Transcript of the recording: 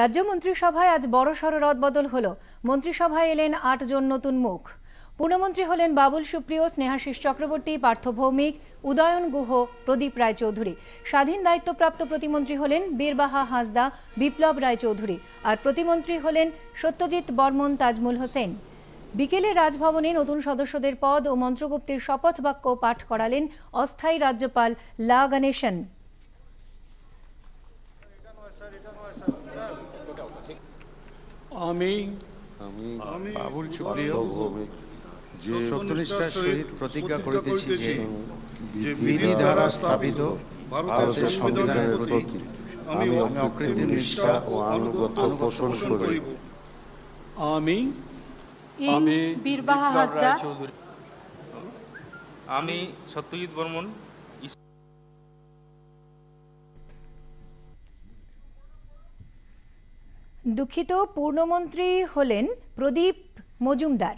রাজ্য মন্ত্রিসভায় আজ বড়সড় রদবদল হল মন্ত্রিসভায় এলেন আটজন নতুন মুখ পূর্ণমন্ত্রী হলেন বাবুল সুপ্রিয় স্নেহাশিস চক্রবর্তী পার্থ ভৌমিক উদয়ন গুহ প্রদীপ রায়চৌধুরী স্বাধীন দায়িত্বপ্রাপ্ত প্রতিমন্ত্রী হলেন বীরবাহা হাসদা বিপ্লব রায়চৌধুরী আর প্রতিমন্ত্রী হলেন সত্যজিৎ বর্মন তাজমুল হোসেন বিকেলে রাজভবনে নতুন সদস্যদের পদ ও মন্ত্রগুপ্তির শপথ বাক্য পাঠ করালেন অস্থায়ী রাজ্যপাল লা গণেশন আমি বাবুল যে সত্যনিষ্ঠার সহিত প্রতিজ্ঞা করিতেছি যে বিধি দ্বারা স্থাপিত ভারতের সংবিধানের প্রতি আমি অকৃত্রিম নিষ্ঠা ও আনুগত্য পোষণ করি আমি আমি বীরবাহা হাসদা আমি সত্যজিৎ বর্মন দুঃখিত পূর্ণমন্ত্রী হলেন প্রদীপ মজুমদার